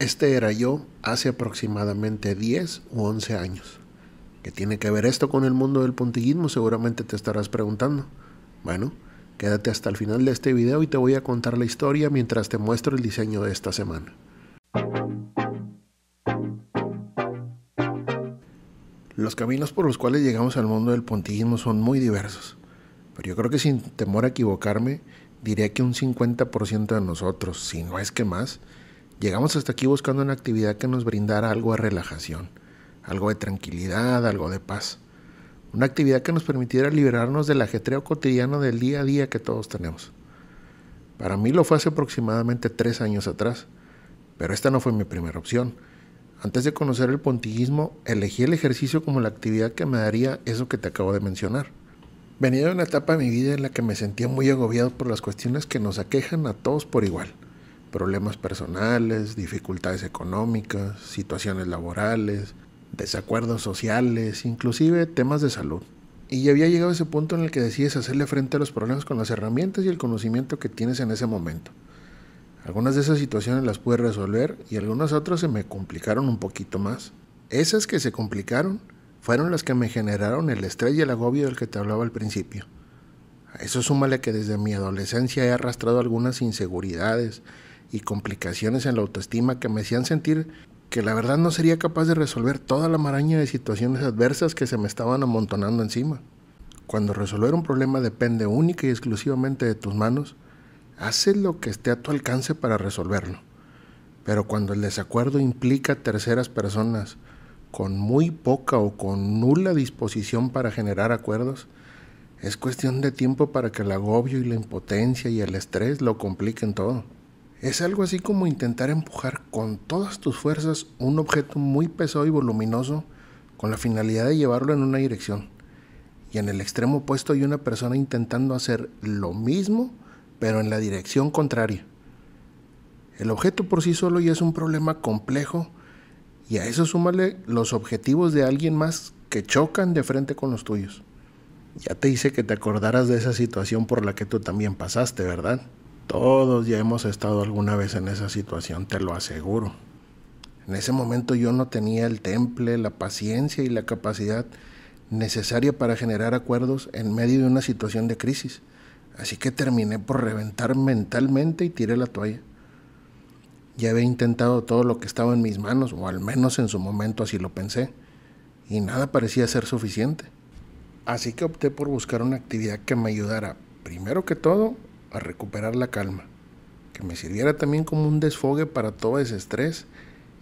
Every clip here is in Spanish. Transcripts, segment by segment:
Este era yo hace aproximadamente 10 u 11 años. ¿Qué tiene que ver esto con el mundo del puntillismo? Seguramente te estarás preguntando. Bueno, quédate hasta el final de este video y te voy a contar la historia mientras te muestro el diseño de esta semana. Los caminos por los cuales llegamos al mundo del puntillismo son muy diversos, pero yo creo que sin temor a equivocarme, diré que un 50% de nosotros, si no es que más, Llegamos hasta aquí buscando una actividad que nos brindara algo de relajación, algo de tranquilidad, algo de paz. Una actividad que nos permitiera liberarnos del ajetreo cotidiano del día a día que todos tenemos. Para mí lo fue hace aproximadamente tres años atrás, pero esta no fue mi primera opción. Antes de conocer el pontillismo, elegí el ejercicio como la actividad que me daría eso que te acabo de mencionar. Venía de una etapa de mi vida en la que me sentía muy agobiado por las cuestiones que nos aquejan a todos por igual problemas personales, dificultades económicas, situaciones laborales, desacuerdos sociales, inclusive temas de salud. Y ya había llegado a ese punto en el que decides hacerle frente a los problemas con las herramientas y el conocimiento que tienes en ese momento. Algunas de esas situaciones las pude resolver y algunas otras se me complicaron un poquito más. Esas que se complicaron fueron las que me generaron el estrés y el agobio del que te hablaba al principio. A eso súmale que desde mi adolescencia he arrastrado algunas inseguridades, y complicaciones en la autoestima que me hacían sentir que la verdad no sería capaz de resolver toda la maraña de situaciones adversas que se me estaban amontonando encima. Cuando resolver un problema depende única y exclusivamente de tus manos, haces lo que esté a tu alcance para resolverlo. Pero cuando el desacuerdo implica terceras personas con muy poca o con nula disposición para generar acuerdos, es cuestión de tiempo para que el agobio y la impotencia y el estrés lo compliquen todo. Es algo así como intentar empujar con todas tus fuerzas un objeto muy pesado y voluminoso con la finalidad de llevarlo en una dirección. Y en el extremo opuesto hay una persona intentando hacer lo mismo, pero en la dirección contraria. El objeto por sí solo ya es un problema complejo y a eso súmale los objetivos de alguien más que chocan de frente con los tuyos. Ya te hice que te acordaras de esa situación por la que tú también pasaste, ¿verdad? Todos ya hemos estado alguna vez en esa situación, te lo aseguro. En ese momento yo no tenía el temple, la paciencia y la capacidad necesaria para generar acuerdos en medio de una situación de crisis. Así que terminé por reventar mentalmente y tiré la toalla. Ya había intentado todo lo que estaba en mis manos, o al menos en su momento así lo pensé, y nada parecía ser suficiente. Así que opté por buscar una actividad que me ayudara, primero que todo, a recuperar la calma, que me sirviera también como un desfogue para todo ese estrés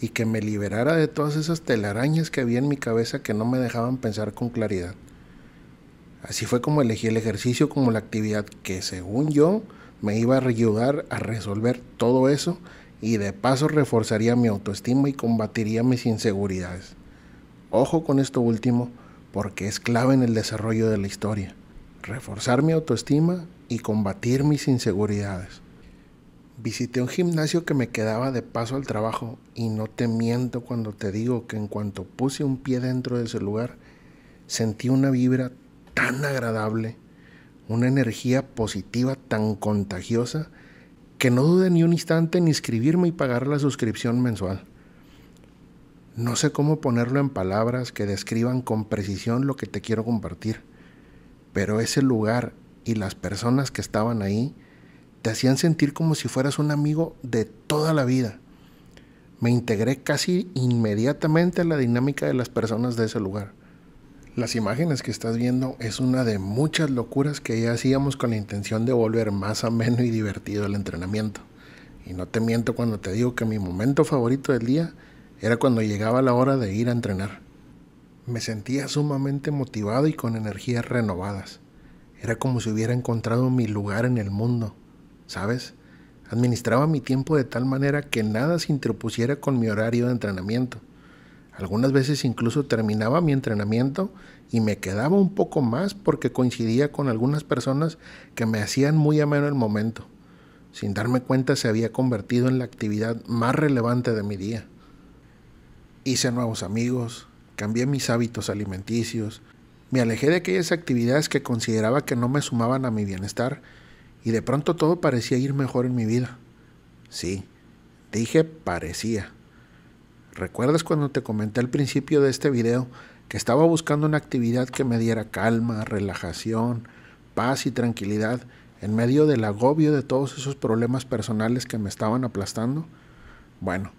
y que me liberara de todas esas telarañas que había en mi cabeza que no me dejaban pensar con claridad. Así fue como elegí el ejercicio como la actividad que según yo me iba a ayudar a resolver todo eso y de paso reforzaría mi autoestima y combatiría mis inseguridades. Ojo con esto último porque es clave en el desarrollo de la historia reforzar mi autoestima y combatir mis inseguridades. Visité un gimnasio que me quedaba de paso al trabajo y no te miento cuando te digo que en cuanto puse un pie dentro de ese lugar, sentí una vibra tan agradable, una energía positiva tan contagiosa, que no dudé ni un instante en inscribirme y pagar la suscripción mensual. No sé cómo ponerlo en palabras que describan con precisión lo que te quiero compartir pero ese lugar y las personas que estaban ahí te hacían sentir como si fueras un amigo de toda la vida. Me integré casi inmediatamente a la dinámica de las personas de ese lugar. Las imágenes que estás viendo es una de muchas locuras que ya hacíamos con la intención de volver más ameno y divertido el entrenamiento. Y no te miento cuando te digo que mi momento favorito del día era cuando llegaba la hora de ir a entrenar. Me sentía sumamente motivado y con energías renovadas. Era como si hubiera encontrado mi lugar en el mundo, ¿sabes? Administraba mi tiempo de tal manera que nada se interpusiera con mi horario de entrenamiento. Algunas veces incluso terminaba mi entrenamiento y me quedaba un poco más porque coincidía con algunas personas que me hacían muy ameno el momento. Sin darme cuenta se había convertido en la actividad más relevante de mi día. Hice nuevos amigos, cambié mis hábitos alimenticios, me alejé de aquellas actividades que consideraba que no me sumaban a mi bienestar y de pronto todo parecía ir mejor en mi vida. Sí, dije parecía. ¿Recuerdas cuando te comenté al principio de este video que estaba buscando una actividad que me diera calma, relajación, paz y tranquilidad en medio del agobio de todos esos problemas personales que me estaban aplastando? Bueno,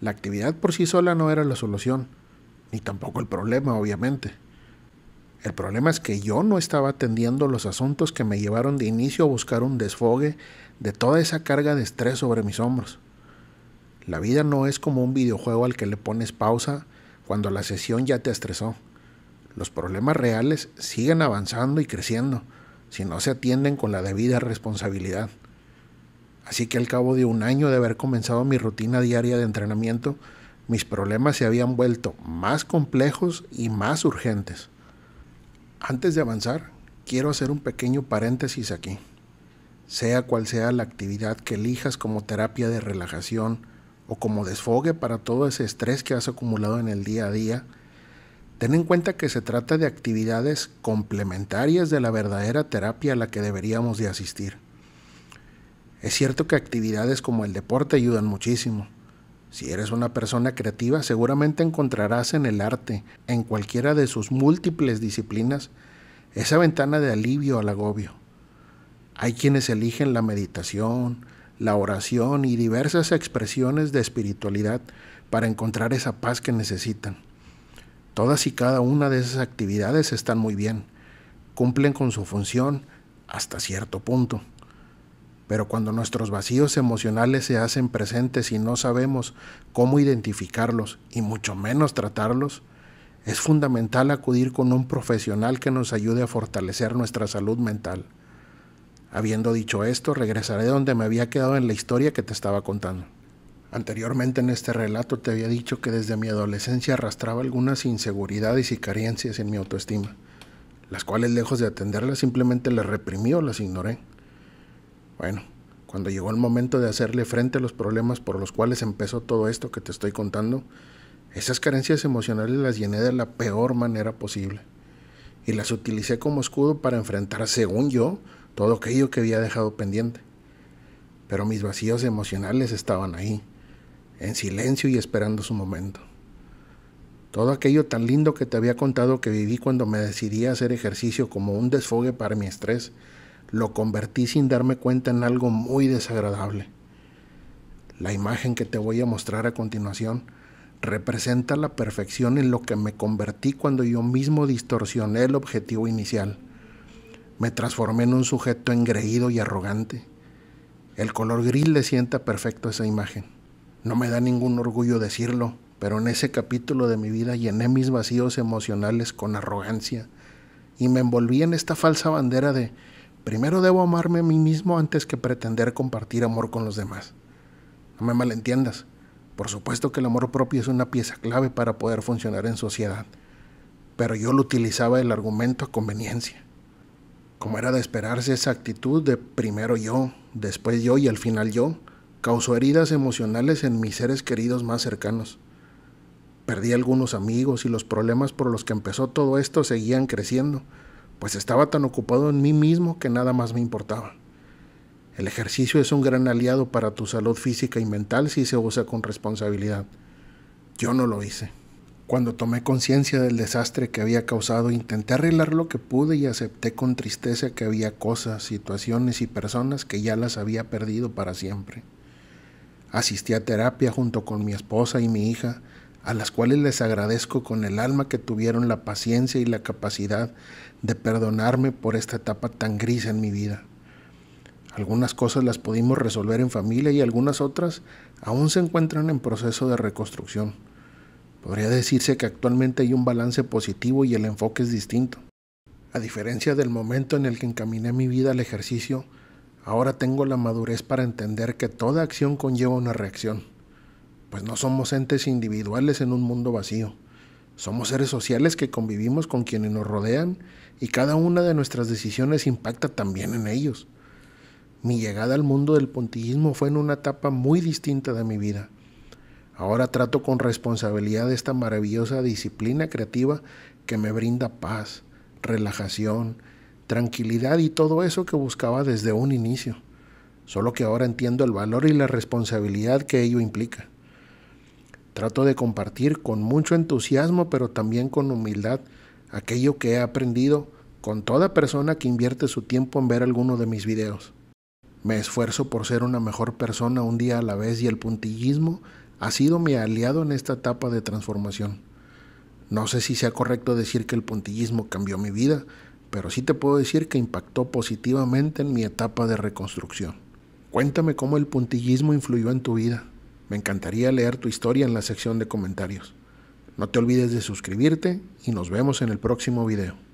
la actividad por sí sola no era la solución, ni tampoco el problema, obviamente. El problema es que yo no estaba atendiendo los asuntos que me llevaron de inicio a buscar un desfogue de toda esa carga de estrés sobre mis hombros. La vida no es como un videojuego al que le pones pausa cuando la sesión ya te estresó. Los problemas reales siguen avanzando y creciendo si no se atienden con la debida responsabilidad. Así que al cabo de un año de haber comenzado mi rutina diaria de entrenamiento, mis problemas se habían vuelto más complejos y más urgentes. Antes de avanzar, quiero hacer un pequeño paréntesis aquí. Sea cual sea la actividad que elijas como terapia de relajación o como desfogue para todo ese estrés que has acumulado en el día a día, ten en cuenta que se trata de actividades complementarias de la verdadera terapia a la que deberíamos de asistir. Es cierto que actividades como el deporte ayudan muchísimo, si eres una persona creativa, seguramente encontrarás en el arte, en cualquiera de sus múltiples disciplinas, esa ventana de alivio al agobio. Hay quienes eligen la meditación, la oración y diversas expresiones de espiritualidad para encontrar esa paz que necesitan. Todas y cada una de esas actividades están muy bien, cumplen con su función hasta cierto punto. Pero cuando nuestros vacíos emocionales se hacen presentes y no sabemos cómo identificarlos y mucho menos tratarlos, es fundamental acudir con un profesional que nos ayude a fortalecer nuestra salud mental. Habiendo dicho esto, regresaré donde me había quedado en la historia que te estaba contando. Anteriormente en este relato te había dicho que desde mi adolescencia arrastraba algunas inseguridades y carencias en mi autoestima, las cuales lejos de atenderlas simplemente las reprimí o las ignoré. Bueno, cuando llegó el momento de hacerle frente a los problemas por los cuales empezó todo esto que te estoy contando, esas carencias emocionales las llené de la peor manera posible y las utilicé como escudo para enfrentar, según yo, todo aquello que había dejado pendiente. Pero mis vacíos emocionales estaban ahí, en silencio y esperando su momento. Todo aquello tan lindo que te había contado que viví cuando me decidí a hacer ejercicio como un desfogue para mi estrés, lo convertí sin darme cuenta en algo muy desagradable. La imagen que te voy a mostrar a continuación representa la perfección en lo que me convertí cuando yo mismo distorsioné el objetivo inicial. Me transformé en un sujeto engreído y arrogante. El color gris le sienta perfecto a esa imagen. No me da ningún orgullo decirlo, pero en ese capítulo de mi vida llené mis vacíos emocionales con arrogancia y me envolví en esta falsa bandera de Primero debo amarme a mí mismo antes que pretender compartir amor con los demás. No me malentiendas. Por supuesto que el amor propio es una pieza clave para poder funcionar en sociedad, pero yo lo utilizaba el argumento a conveniencia. Como era de esperarse esa actitud de primero yo, después yo y al final yo, causó heridas emocionales en mis seres queridos más cercanos. Perdí algunos amigos y los problemas por los que empezó todo esto seguían creciendo pues estaba tan ocupado en mí mismo que nada más me importaba. El ejercicio es un gran aliado para tu salud física y mental si se usa con responsabilidad. Yo no lo hice. Cuando tomé conciencia del desastre que había causado, intenté arreglar lo que pude y acepté con tristeza que había cosas, situaciones y personas que ya las había perdido para siempre. Asistí a terapia junto con mi esposa y mi hija, a las cuales les agradezco con el alma que tuvieron la paciencia y la capacidad de perdonarme por esta etapa tan gris en mi vida. Algunas cosas las pudimos resolver en familia y algunas otras aún se encuentran en proceso de reconstrucción. Podría decirse que actualmente hay un balance positivo y el enfoque es distinto. A diferencia del momento en el que encaminé mi vida al ejercicio, ahora tengo la madurez para entender que toda acción conlleva una reacción pues no somos entes individuales en un mundo vacío. Somos seres sociales que convivimos con quienes nos rodean y cada una de nuestras decisiones impacta también en ellos. Mi llegada al mundo del pontillismo fue en una etapa muy distinta de mi vida. Ahora trato con responsabilidad esta maravillosa disciplina creativa que me brinda paz, relajación, tranquilidad y todo eso que buscaba desde un inicio. Solo que ahora entiendo el valor y la responsabilidad que ello implica. Trato de compartir con mucho entusiasmo, pero también con humildad, aquello que he aprendido con toda persona que invierte su tiempo en ver alguno de mis videos. Me esfuerzo por ser una mejor persona un día a la vez y el puntillismo ha sido mi aliado en esta etapa de transformación. No sé si sea correcto decir que el puntillismo cambió mi vida, pero sí te puedo decir que impactó positivamente en mi etapa de reconstrucción. Cuéntame cómo el puntillismo influyó en tu vida. Me encantaría leer tu historia en la sección de comentarios. No te olvides de suscribirte y nos vemos en el próximo video.